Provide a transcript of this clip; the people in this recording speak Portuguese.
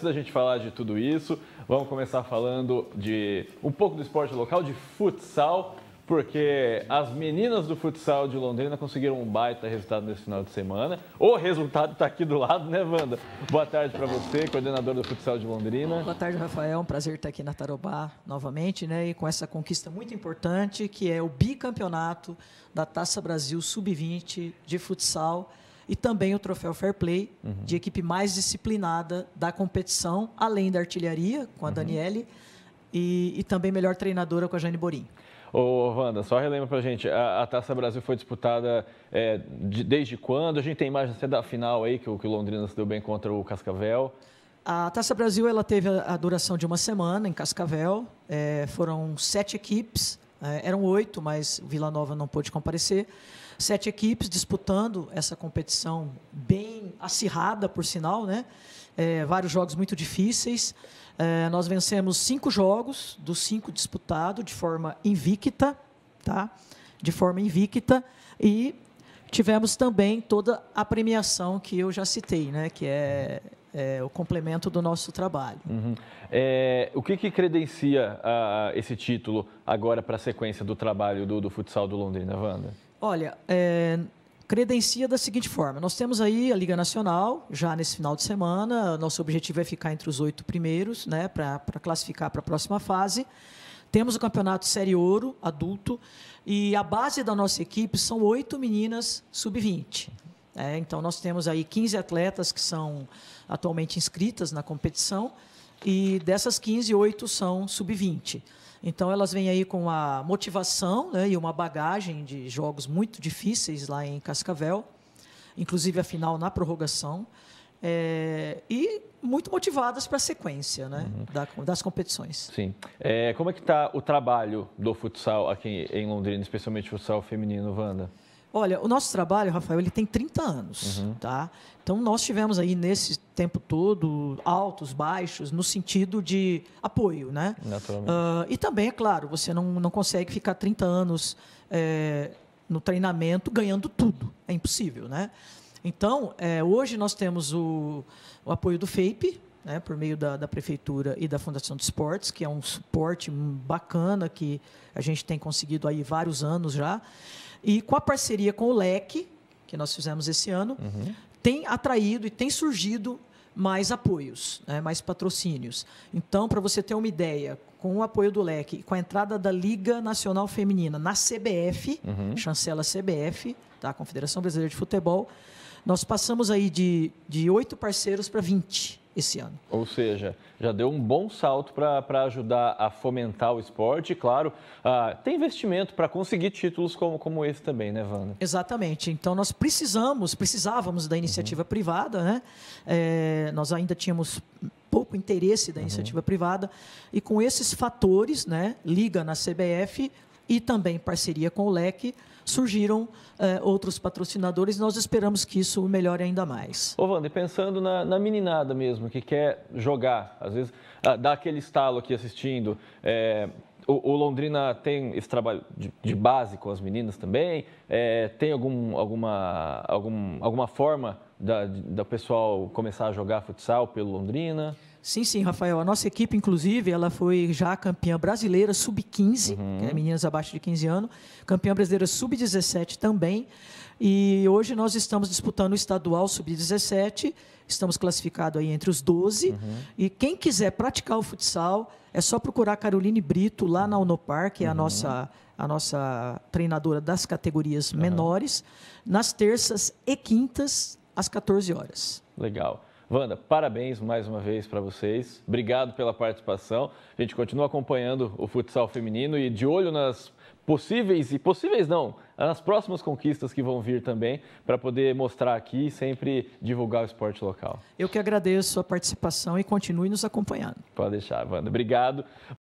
antes da gente falar de tudo isso, vamos começar falando de um pouco do esporte local, de futsal, porque as meninas do futsal de Londrina conseguiram um baita resultado nesse final de semana. O resultado está aqui do lado, né, Wanda? Boa tarde para você, coordenador do futsal de Londrina. Boa tarde, Rafael. Um prazer estar aqui na Tarobá novamente, né? E com essa conquista muito importante, que é o bicampeonato da Taça Brasil Sub-20 de futsal e também o troféu Fair Play uhum. de equipe mais disciplinada da competição, além da artilharia, com a uhum. Daniele, e, e, também melhor treinadora com a Jane Borim. Ô, Wanda, só relembra pra gente, a, a Taça Brasil foi disputada é, de, desde quando? A gente tem imagem até da final aí, que, que o Londrina se deu bem contra o Cascavel. A Taça Brasil ela teve a, a duração de uma semana em Cascavel, é, foram sete equipes, é, eram oito, mas Vila Nova não pôde comparecer. Sete equipes disputando essa competição bem acirrada, por sinal, né? É, vários jogos muito difíceis. É, nós vencemos cinco jogos dos cinco disputados de forma invicta, tá? De forma invicta e tivemos também toda a premiação que eu já citei, né? Que é é, o complemento do nosso trabalho. Uhum. É, o que, que credencia a, a esse título agora para a sequência do trabalho do, do futsal do Londrina, Wanda? Olha, é, credencia da seguinte forma: nós temos aí a Liga Nacional, já nesse final de semana. Nosso objetivo é ficar entre os oito primeiros, né, para classificar para a próxima fase. Temos o campeonato Série Ouro adulto e a base da nossa equipe são oito meninas sub-20. É, então, nós temos aí 15 atletas que são atualmente inscritas na competição e dessas 15, 8 são sub-20. Então, elas vêm aí com a motivação né, e uma bagagem de jogos muito difíceis lá em Cascavel, inclusive a final na prorrogação, é, e muito motivadas para a sequência né, uhum. das competições. Sim. É, como é que está o trabalho do futsal aqui em Londrina, especialmente o futsal feminino, Wanda? Olha, o nosso trabalho, Rafael, ele tem 30 anos, uhum. tá? Então nós tivemos aí nesse tempo todo altos, baixos, no sentido de apoio, né? Naturalmente. Uh, e também, é claro, você não, não consegue ficar 30 anos é, no treinamento ganhando tudo. É impossível, né? Então, é, hoje nós temos o, o apoio do FAPE, né, por meio da, da, Prefeitura e da Fundação de Esportes, que é um suporte bacana que a gente tem conseguido aí vários anos já. E com a parceria com o LEC, que nós fizemos esse ano, uhum. tem atraído e tem surgido mais apoios, né, mais patrocínios. Então, para você ter uma ideia, com o apoio do LEC, com a entrada da Liga Nacional Feminina na CBF, uhum. chancela CBF, tá, Confederação Brasileira de Futebol, nós passamos aí de, de 8 parceiros para 20 esse ano. Ou seja, já deu um bom salto para ajudar a fomentar o esporte. E, claro, ah, tem investimento para conseguir títulos como, como esse também, né, Wanda? Exatamente. Então, nós precisamos, precisávamos da iniciativa uhum. privada, né? É, nós ainda tínhamos pouco interesse da uhum. iniciativa uhum. privada. E com esses fatores, né? Liga na CBF e também parceria com o LEC, surgiram eh, outros patrocinadores. Nós esperamos que isso melhore ainda mais. Ô, Wander, pensando na, na meninada mesmo, que quer jogar, às vezes ah, dá aquele estalo aqui assistindo. É, o, o, Londrina tem esse trabalho de, de base com as meninas também? É, tem algum, alguma, algum, alguma forma da, da pessoal começar a jogar futsal pelo Londrina? Sim, sim, Rafael. A nossa equipe, inclusive, ela foi já campeã brasileira sub-15, uhum. é meninas abaixo de 15 anos, campeã brasileira sub-17 também. E hoje nós estamos disputando o estadual sub-17, estamos classificados aí entre os 12. Uhum. E quem quiser praticar o futsal, é só procurar Caroline Brito lá na Unopar, que é a uhum. nossa a nossa treinadora das categorias menores, nas terças e quintas às 14 horas. Legal. Wanda, parabéns mais uma vez para vocês. Obrigado pela participação. A gente continua acompanhando o futsal feminino e de olho nas possíveis e possíveis não, nas próximas conquistas que vão vir também, para poder mostrar aqui e sempre divulgar o esporte local. Eu que agradeço a participação e continue nos acompanhando. Pode deixar, Wanda. Obrigado.